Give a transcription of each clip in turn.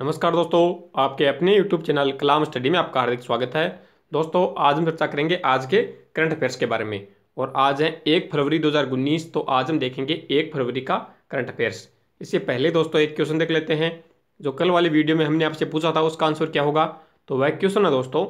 नमस्कार दोस्तों आपके अपने यूट्यूब चैनल कलाम स्टडी में आपका हार्दिक स्वागत है दोस्तों आज हम चर्चा करेंगे आज के करंट अफेयर्स के बारे में और आज है एक फरवरी उन्नीस तो आज हम देखेंगे एक फरवरी का करंट अफेयर्स इससे पहले दोस्तों एक क्वेश्चन देख लेते हैं जो कल वाली वीडियो में हमने आपसे पूछा था उसका आंसर क्या होगा तो वह क्वेश्चन है दोस्तों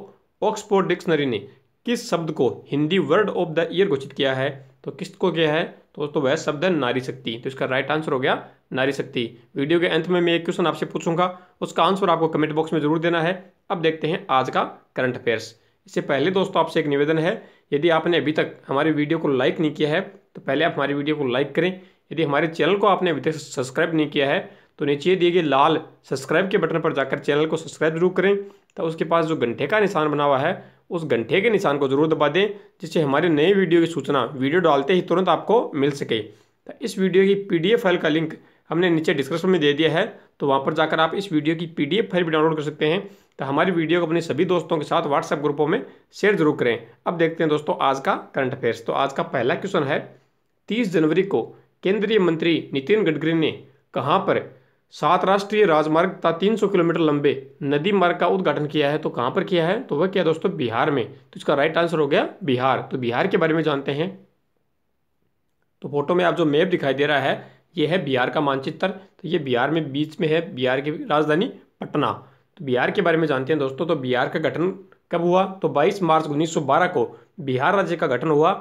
ऑक्सफोर्ड डिक्शनरी ने किस शब्द को Hindi word of the year घोषित किया है तो किसको किया है तो दोस्तों वह शब्द है नारी शक्ति तो इसका राइट आंसर हो गया नारी शक्ति वीडियो के अंत में मैं एक क्वेश्चन आपसे पूछूंगा उसका आंसर आपको कमेंट बॉक्स में जरूर देना है अब देखते हैं आज का करंट अफेयर्स इससे पहले दोस्तों आपसे एक निवेदन है यदि आपने अभी तक हमारी वीडियो को लाइक नहीं किया है तो पहले आप हमारी वीडियो को लाइक करें यदि हमारे चैनल को आपने अभी तक सब्सक्राइब नहीं किया है तो नीचे दिए गए लाल सब्सक्राइब के बटन पर जाकर चैनल को सब्सक्राइब जरूर करें तो उसके पास जो घंटे का निशान बना हुआ है उस घंटे के निशान को जरूर दबा दें जिससे हमारे नए वीडियो की सूचना वीडियो डालते ही तुरंत आपको मिल सके तो इस वीडियो की पीडीएफ फाइल का लिंक हमने नीचे डिस्क्रिप्शन में दे दिया है तो वहाँ पर जाकर आप इस वीडियो की पीडीएफ फाइल भी डाउनलोड कर सकते हैं तो हमारी वीडियो को अपने सभी दोस्तों के साथ व्हाट्सएप ग्रुपों में शेयर जरूर करें अब देखते हैं दोस्तों आज का करंट अफेयर्स तो आज का पहला क्वेश्चन है तीस जनवरी को केंद्रीय मंत्री नितिन गडकरी ने कहाँ पर सात राष्ट्रीय राजमार्ग तथा तीन सौ किलोमीटर लंबे नदी मार्ग का उद्घाटन किया है तो कहां पर किया है तो वह क्या दोस्तों बिहार में तो इसका राइट आंसर हो गया बिहार तो बिहार के बारे में जानते हैं तो फोटो में आप जो मैप दिखाई दे रहा है ये है बिहार का मानचित्र तो ये बिहार में बीच में है बिहार की राजधानी पटना तो बिहार के बारे में जानते हैं दोस्तों तो बिहार का गठन कब हुआ तो बाईस मार्च उन्नीस को बिहार राज्य का गठन हुआ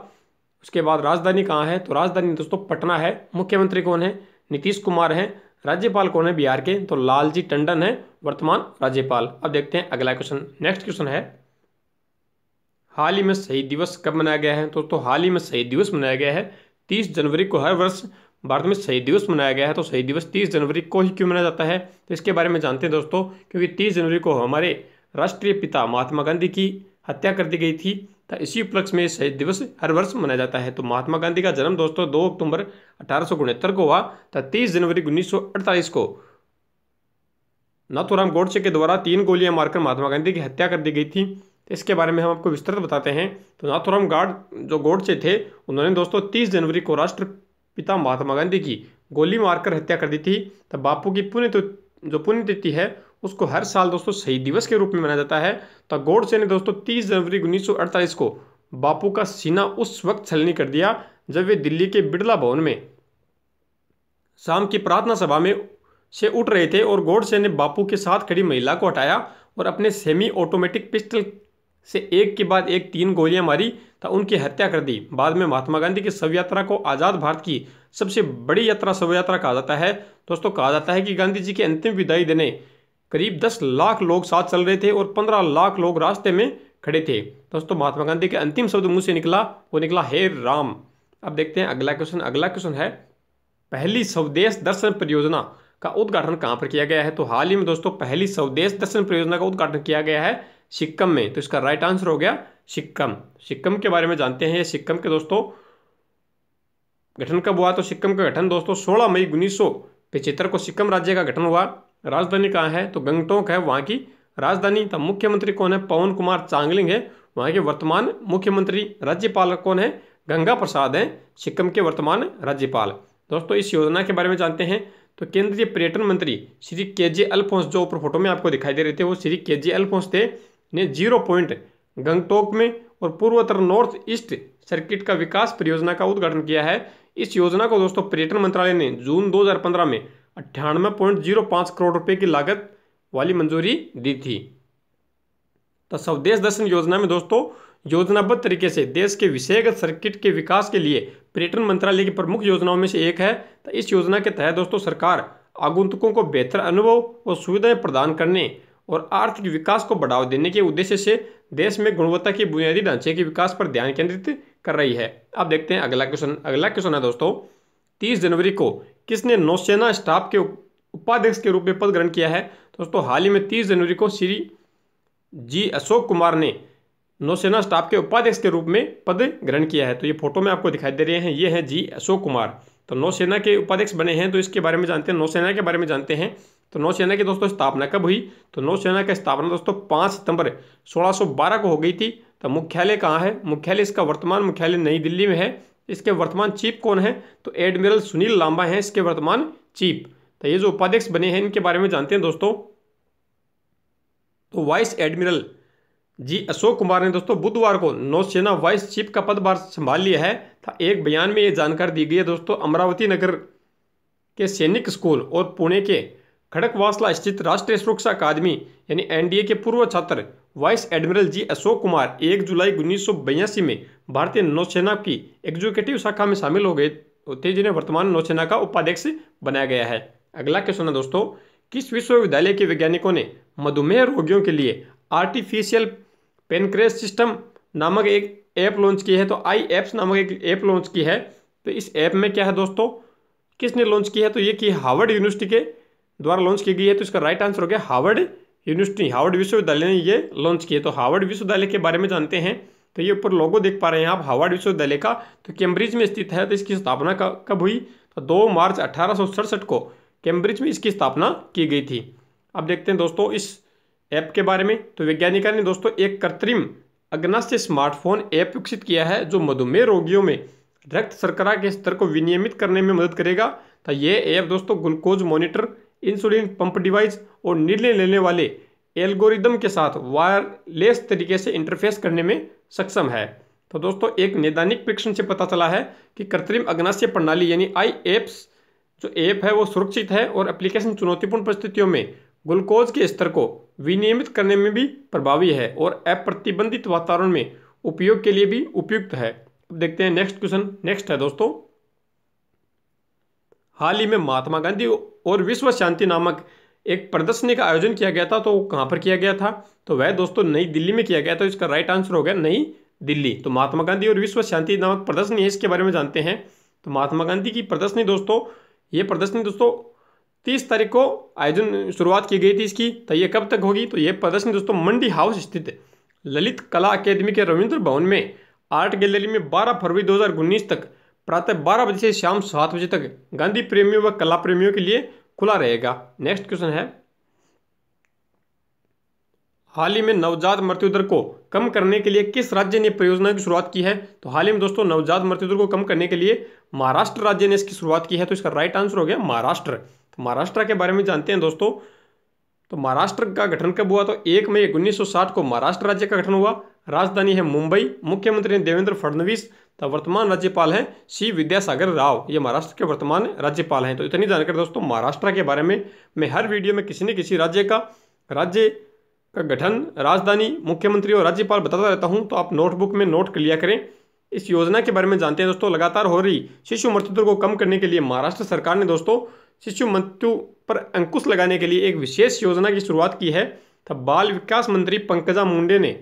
उसके बाद राजधानी कहाँ है तो राजधानी दोस्तों पटना है मुख्यमंत्री कौन है नीतीश कुमार हैं राज्यपाल कौन है बिहार के तो लालजी टंडन है वर्तमान राज्यपाल अब देखते हैं अगला क्वेश्चन नेक्स्ट क्वेश्चन है हाल ही में शहीद दिवस कब मनाया गया है तो, तो हाल ही में शहीद दिवस मनाया गया है तीस जनवरी को हर वर्ष भारत में शहीद दिवस मनाया गया है तो शहीद दिवस तीस जनवरी को ही क्यों मनाया जाता है तो इसके बारे में जानते हैं दोस्तों क्योंकि तीस जनवरी को हमारे राष्ट्रीय पिता महात्मा गांधी की हत्या कर दी गई थी था इसी उपलक्ष्य में शहीद दिवस हर वर्ष मनाया जाता है तो महात्मा गांधी का जन्म दोस्तों दो अक्टूबर अठारह को हुआ तथा तीस जनवरी उन्नीस को नाथुराम गोडसे के द्वारा तीन गोलियां मारकर महात्मा गांधी की हत्या कर दी गई थी इसके बारे में हम आपको विस्तृत बताते हैं तो नाथुराम गाड जो गोडसे थे उन्होंने दोस्तों तीस जनवरी को राष्ट्रपिता महात्मा गांधी की गोली मारकर हत्या कर दी थी तब बापू की पुण्य तो जो पुण्यतिथि है उसको हर साल दोस्तों शहीद दिवस के रूप में मनाया जाता है तो गोडसे ने दोस्तों तीस जनवरी उन्नीस को बापू का सीना उस वक्त छलनी कर दिया जब वे दिल्ली के बिड़ला भवन में शाम की प्रार्थना सभा में से उठ रहे थे और गोडसे ने बापू के साथ खड़ी महिला को हटाया और अपने सेमी ऑटोमेटिक पिस्टल से एक के बाद एक तीन गोलियां मारी तथा उनकी हत्या कर दी बाद में महात्मा गांधी की शव यात्रा को आज़ाद भारत की सबसे बड़ी यात्रा शव यात्रा कहा जाता है दोस्तों कहा जाता है कि गांधी जी की अंतिम विदाई देने करीब दस लाख लोग साथ चल रहे थे और पंद्रह लाख लोग रास्ते में खड़े थे दोस्तों महात्मा गांधी के अंतिम शब्द मुंह से निकला वो निकला हे राम अब देखते हैं अगला क्वेश्चन अगला क्वेश्चन है पहली स्वदेश दर्शन परियोजना का उद्घाटन कहाँ पर किया गया है तो हाल ही में दोस्तों पहली स्वदेश दर्शन परियोजना का उद्घाटन किया गया है सिक्किम में तो इसका राइट आंसर हो गया सिक्किम सिक्किम के बारे में जानते हैं सिक्किम के दोस्तों गठन कब हुआ तो सिक्किम का गठन दोस्तों 16 मई उन्नीस को सिक्किम राज्य का गठन हुआ राजधानी कहाँ है तो गंगटोक है वहाँ की राजधानी तब मुख्यमंत्री कौन है पवन कुमार चांगलिंग है वहाँ के वर्तमान मुख्यमंत्री राज्यपाल कौन है गंगा प्रसाद हैं सिक्किम के वर्तमान राज्यपाल दोस्तों इस योजना के बारे में जानते हैं तो केंद्रीय पर्यटन मंत्री श्री के जे अल्फोंस जो ऊपर फोटो में आपको दिखाई दे रहे थे वो श्री के जे अल्फोंस थे ने जीरो पॉइंट गंगटोक में और पूर्वोत्तर नॉर्थ ईस्ट सर्किट का विकास परियोजना का उद्घाटन किया है इस योजना को दोस्तों पर्यटन मंत्रालय ने जून 2015 में अट्ठानवे पॉइंट जीरो पाँच करोड़ रुपए की लागत वाली मंजूरी दी थी तो स्वदेश दर्शन योजना में दोस्तों योजनाबद्ध तरीके से देश के विषयगत सर्किट के विकास के लिए पर्यटन मंत्रालय की प्रमुख योजनाओं में से एक है तो इस योजना के तहत दोस्तों सरकार आगुंतुकों को बेहतर अनुभव और सुविधाएं प्रदान करने और आर्थिक विकास को बढ़ावा देने के उद्देश्य से देश में गुणवत्ता की बुनियादी ढांचे के विकास पर ध्यान केंद्रित कर रही है अब देखते हैं अगला क्वेश्चन अगला क्वेश्चन है दोस्तों तीस जनवरी को किसने नौसेना स्टाफ के उपाध्यक्ष के रूप में पद ग्रहण किया है तो दोस्तों हाल ही में तीस जनवरी को श्री जी अशोक कुमार ने नौसेना स्टाफ के उपाध्यक्ष के रूप में पद ग्रहण किया है तो ये फोटो में आपको दिखाई दे रहे हैं ये हैं जी अशोक कुमार तो नौसेना के उपाध्यक्ष बने हैं तो इसके बारे में जानते हैं नौसेना के बारे में जानते हैं तो नौसेना की दोस्तों स्थापना कब हुई तो नौसेना की स्थापना दोस्तों पाँच सितंबर सोलह को हो गई थी तो मुख्यालय कहाँ है मुख्यालय इसका वर्तमान मुख्यालय नई दिल्ली में है इसके वर्तमान चीफ कौन है तो एडमिरल सुनील लांबा हैं इसके वर्तमान चीफ तो ये जो उपाध्यक्ष बने हैं इनके बारे में जानते हैं दोस्तों तो vice admiral G Ashok Kumar ने दोस्तों बुधवार को नौसेना वाइस चीफ का पदभार संभाल लिया है था एक बयान में ये जानकारी दी गई है दोस्तों अमरावती नगर के सैनिक स्कूल और पुणे के खड़कवासला स्थित राष्ट्रीय सुरक्षा अकादमी यानी एनडीए के पूर्व छात्र vice admiral G Ashok Kumar 1 जुलाई उन्नीस में भारतीय नौसेना की एग्जीक्यूटिव शाखा में शामिल हो गए थे जिन्हें वर्तमान नौसेना का उपाध्यक्ष बनाया गया है अगला क्वेश्चन है दोस्तों किस विश्वविद्यालय के वैज्ञानिकों ने मधुमेह रोगियों के लिए आर्टिफिशियल पेनक्रेस सिस्टम नामक एक ऐप लॉन्च की है तो आई एप्स नामक एक ऐप लॉन्च की है तो इस ऐप में क्या है दोस्तों किसने लॉन्च की है तो ये की हार्वर्ड यूनिवर्सिटी के द्वारा लॉन्च की गई है तो इसका राइट आंसर हो गया हार्वर्ड यूनिवर्सिटी हार्वर्ड विश्वविद्यालय ने ये लॉन्च किया तो हार्वर्ड विश्वविद्यालय के बारे में जानते हैं तो ये ऊपर लोगो देख पा रहे हैं आप हार्वर्ड विश्वविद्यालय का तो कैम्ब्रिज में स्थित है तो इसकी स्थापना कब हुई तो दो मार्च अठारह को कैम्ब्रिज में इसकी स्थापना की गई थी अब देखते हैं दोस्तों इस ऐप के बारे में तो वैज्ञानिका ने दोस्तों एक कृत्रिम अग्नाश्य स्मार्टफोन ऐप विकसित किया है जो मधुमेह रोगियों में रक्त सरकरा के स्तर को विनियमित करने में मदद करेगा तो ये ऐप दोस्तों glucose monitor insulin pump device और निर्णय लेने वाले एल्गोरिदम के साथ वायरलेस तरीके से इंटरफेस करने में सक्षम है तो दोस्तों एक नैदानिक परीक्षण से पता चला है कि कृत्रिम अग्नाशय प्रणाली यानी आई एप्स जो ऐप है वो सुरक्षित है और एप्लीकेशन चुनौतीपूर्ण परिस्थितियों में ग्लूकोज के स्तर को विनियमित करने में भी प्रभावी है और ऐप प्रतिबंधित वातावरण में उपयोग के लिए भी उपयुक्त है अब देखते हैं नेक्स्ट क्वेश्चन नेक्स्ट है दोस्तों हाल ही में महात्मा गांधी और विश्व शांति नामक एक प्रदर्शनी का आयोजन किया गया था तो कहाँ पर किया गया था तो वह दोस्तों नई दिल्ली में किया गया था इसका राइट आंसर हो गया नई दिल्ली तो महात्मा गांधी और विश्व शांति नामक प्रदर्शनी है इसके बारे में जानते हैं तो महात्मा गांधी की प्रदर्शनी दोस्तों ये प्रदर्शनी दोस्तों तीस तारीख को आयोजन शुरुआत की गई थी इसकी तो ये कब तक होगी तो ये प्रदर्शनी दोस्तों मंडी हाउस स्थित ललित कला अकेदमी के रविंद्र भवन में आर्ट गैलरी में बारह फरवरी दो तक प्रातः बारह बजे से शाम सात बजे तक गांधी प्रेमियों व कला प्रेमियों के लिए खुला रहेगा नेक्स्ट क्वेश्चन है हाल ही में नवजात मृत्यु दर को कम करने के लिए किस राज्य ने परियोजना की शुरुआत की है तो हाल ही में दोस्तों नवजात मृत्यु दर को कम करने के लिए महाराष्ट्र राज्य ने इसकी शुरुआत की है तो इसका राइट आंसर हो गया महाराष्ट्र तो महाराष्ट्र के बारे में जानते हैं दोस्तों तो महाराष्ट्र का गठन कब हुआ तो एक मई उन्नीस को महाराष्ट्र राज्य का गठन हुआ राजधानी है मुंबई मुख्यमंत्री देवेंद्र फडणवीस तो वर्तमान राज्यपाल हैं सी विद्यासागर राव ये महाराष्ट्र के वर्तमान राज्यपाल हैं तो इतनी जानकारी दोस्तों महाराष्ट्र के बारे में मैं हर वीडियो में किसी न किसी राज्य का राज्य का गठन राजधानी मुख्यमंत्री और राज्यपाल बताता रहता हूँ तो आप नोटबुक में नोट कर लिया करें इस योजना के बारे में जानते हैं दोस्तों लगातार हो रही शिशु मृत्यु दर को कम करने के लिए महाराष्ट्र सरकार ने दोस्तों शिशु मृत्यु पर अंकुश लगाने के लिए एक विशेष योजना की शुरुआत की है तो बाल विकास मंत्री पंकजा मुंडे ने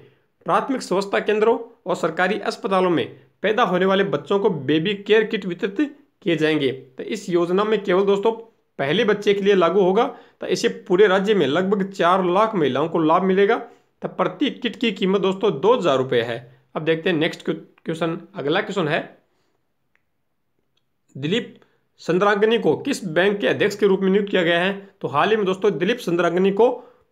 प्राथमिक स्वास्थ्य केंद्रों और सरकारी अस्पतालों में पैदा होने वाले बच्चों को बेबी केयर किट वितरित किए जाएंगे तो इस योजना में केवल दोस्तों पहले बच्चे के लिए लागू होगा तो इसे पूरे राज्य में लगभग चार लाख महिलाओं को लाभ मिलेगा तो प्रति किट की कीमत दोस्तों दो हज़ार रुपये है अब देखते हैं नेक्स्ट क्वेश्चन अगला क्वेश्चन है दिलीप संद्रांगनी को किस बैंक के अध्यक्ष के रूप में नियुक्त किया गया है तो हाल ही में दोस्तों दिलीप संद्रांगनी को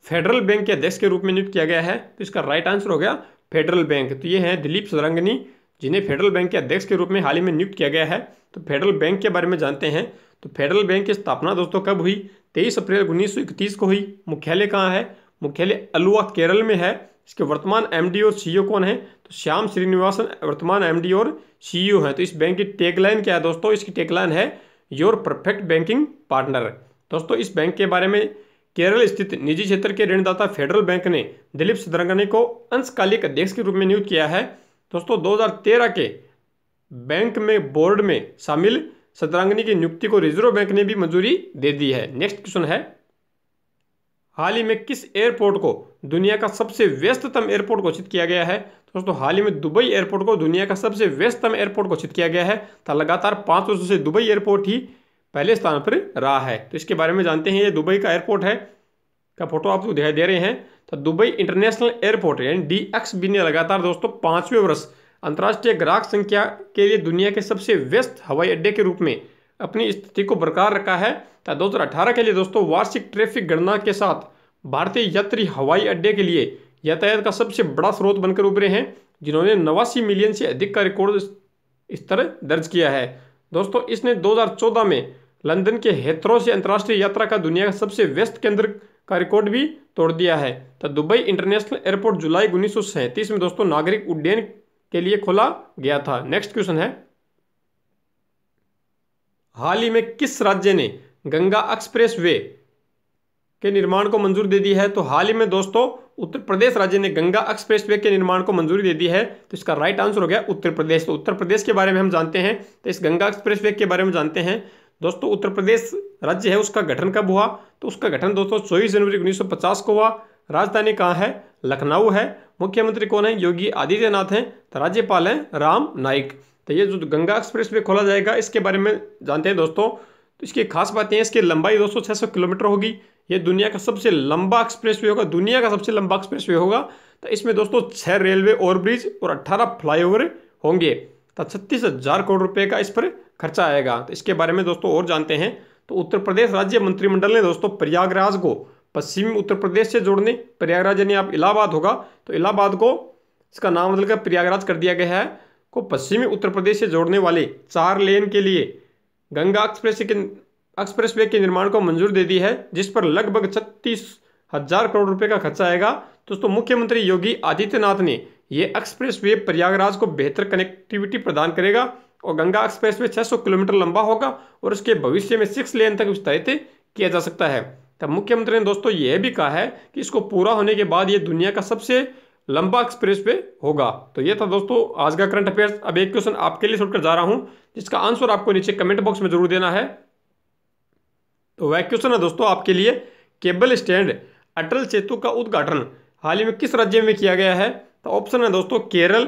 फेडरल बैंक के अध्यक्ष के रूप में नियुक्त किया गया है तो इसका राइट आंसर हो गया फेडरल बैंक तो ये है दिलीप संद्रांगनी जिन्हें फेडरल बैंक के अध्यक्ष के रूप में हाल ही में नियुक्त किया गया है तो फेडरल बैंक के बारे में जानते हैं तो फेडरल बैंक की स्थापना दोस्तों कब हुई तेईस अप्रैल उन्नीस को हुई मुख्यालय कहाँ है मुख्यालय अलुआ केरल में है इसके वर्तमान एमडी और सीईओ e कौन है तो श्याम श्रीनिवासन वर्तमान एमडी और सीईओ e हैं तो इस बैंक की टेकलाइन क्या है दोस्तों इसकी टेकलाइन है योर परफेक्ट बैंकिंग पार्टनर दोस्तों इस बैंक के बारे में केरल स्थित निजी क्षेत्र के ऋणदाता फेडरल बैंक ने दिलीप सदरंगनी को अंशकालिक अध्यक्ष के रूप में नियुक्त किया है दोस्तों 2013 के बैंक में बोर्ड में शामिल शतरंगनी की नियुक्ति को रिजर्व बैंक ने भी मंजूरी दे दी है नेक्स्ट क्वेश्चन है हाल ही में किस एयरपोर्ट को दुनिया का सबसे व्यस्ततम एयरपोर्ट घोषित किया गया है दोस्तों हाल ही में दुबई एयरपोर्ट को दुनिया का सबसे व्यस्ततम एयरपोर्ट घोषित किया गया है तो लगातार पाँच वर्षों से दुबई एयरपोर्ट ही पहले स्थान पर रहा है तो इसके बारे में जानते हैं ये दुबई का एयरपोर्ट है का फोटो आपको दिखाई दे रहे हैं तो दुबई इंटरनेशनल एयरपोर्ट यानी डी एक्स बी ने लगातार दोस्तों पाँचवें वर्ष अंतर्राष्ट्रीय ग्राहक संख्या के लिए दुनिया के सबसे व्यस्त हवाई अड्डे के रूप में अपनी स्थिति को बरकरार रखा है तो दो के लिए दोस्तों वार्षिक ट्रैफिक गणना के साथ भारतीय यात्री हवाई अड्डे के लिए यातायात का सबसे बड़ा स्रोत बनकर उभरे हैं जिन्होंने नवासी मिलियन से अधिक का रिकॉर्ड स्तर दर्ज किया है दोस्तों इसने 2014 में लंदन के हेथरो से अंतर्राष्ट्रीय यात्रा का दुनिया का सबसे व्यस्त केंद्र का रिकॉर्ड भी तोड़ दिया है तो दुबई इंटरनेशनल एयरपोर्ट जुलाई उन्नीस में दोस्तों नागरिक उड्डयन के लिए खोला गया था नेक्स्ट क्वेश्चन है हाल ही में किस राज्य ने गंगा एक्सप्रेस वे के निर्माण को मंजूरी दे दी है तो हाल ही में दोस्तों उत्तर प्रदेश राज्य ने गंगा एक्सप्रेस वे के निर्माण को मंजूरी दे दी है तो इसका राइट आंसर हो गया उत्तर प्रदेश तो उत्तर प्रदेश के बारे में हम जानते हैं तो इस गंगा एक्सप्रेस वे के बारे में जानते हैं दोस्तों उत्तर प्रदेश राज्य है उसका गठन कब हुआ तो उसका गठन दोस्तों चौबीस जनवरी 1950 को हुआ राजधानी कहाँ है लखनऊ है मुख्यमंत्री कौन है योगी आदित्यनाथ हैं तो राज्यपाल हैं राम नाइक तो ये जो गंगा एक्सप्रेस वे खोला जाएगा इसके बारे में जानते हैं दोस्तों तो इसकी खास बातें हैं इसकी लंबाई दोस्तों सौ किलोमीटर होगी ये दुनिया का सबसे लंबा एक्सप्रेस वे होगा दुनिया का सबसे लंबा एक्सप्रेस वे होगा तो इसमें दोस्तों छः रेलवे ओवरब्रिज और अट्ठारह फ्लाईओवर होंगे तथा छत्तीस हजार करोड़ रुपए का इस पर खर्चा आएगा तो इसके बारे में दोस्तों और जानते हैं तो उत्तर प्रदेश राज्य मंत्रिमंडल ने दोस्तों प्रयागराज को पश्चिमी उत्तर प्रदेश से जोड़ने प्रयागराज यानी आप इलाहाबाद होगा तो इलाहाबाद को इसका नाम बदलकर प्रयागराज कर दिया गया है को पश्चिमी उत्तर प्रदेश से जोड़ने वाले चार लेन के लिए गंगा एक्सप्रेस के एक्सप्रेस वे के निर्माण को मंजूर दे दी है जिस पर लगभग छत्तीस हजार करोड़ रुपए का खर्चा आएगा दोस्तों मुख्यमंत्री योगी आदित्यनाथ ने ये एक्सप्रेस वे प्रयागराज को बेहतर कनेक्टिविटी प्रदान करेगा और गंगा एक्सप्रेस वे छः किलोमीटर लंबा होगा और उसके भविष्य में सिक्स लेन तक विस्तारित किया जा सकता है तब मुख्यमंत्री ने दोस्तों यह भी कहा है कि इसको पूरा होने के बाद ये दुनिया का सबसे लंबा एक्सप्रेस वे होगा तो ये था दोस्तों आज का करंट अफेयर्स अब एक क्वेश्चन आपके लिए छोड़कर जा रहा हूं जिसका आंसर आपको नीचे कमेंट बॉक्स में जरूर देना है तो वह क्वेश्चन है दोस्तों आपके लिए केबल स्टैंड अटल सेतु का उद्घाटन हाल ही में किस राज्य में किया गया है तो ऑप्शन है दोस्तों केरल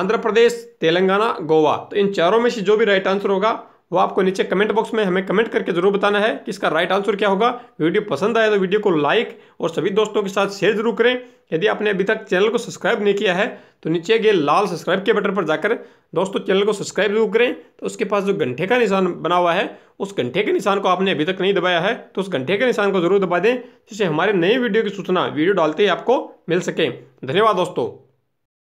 आंध्र प्रदेश तेलंगाना गोवा तो इन चारों में से जो भी राइट आंसर होगा वो आपको नीचे कमेंट बॉक्स में हमें कमेंट करके जरूर बताना है कि इसका राइट आंसर क्या होगा वीडियो पसंद आए तो वीडियो को लाइक और सभी दोस्तों के साथ शेयर जरूर करें यदि आपने अभी तक चैनल को सब्सक्राइब नहीं किया है तो नीचे गए लाल सब्सक्राइब के बटन पर जाकर दोस्तों चैनल को सब्सक्राइब जरूर करें तो उसके पास जो घंटे का निशान बना हुआ है उस घंटे के निशान को आपने अभी तक नहीं दबाया है तो उस घंटे के निशान को जरूर दबा दें जिससे हमारे नए वीडियो की सूचना वीडियो डालते ही आपको मिल सके धन्यवाद दोस्तों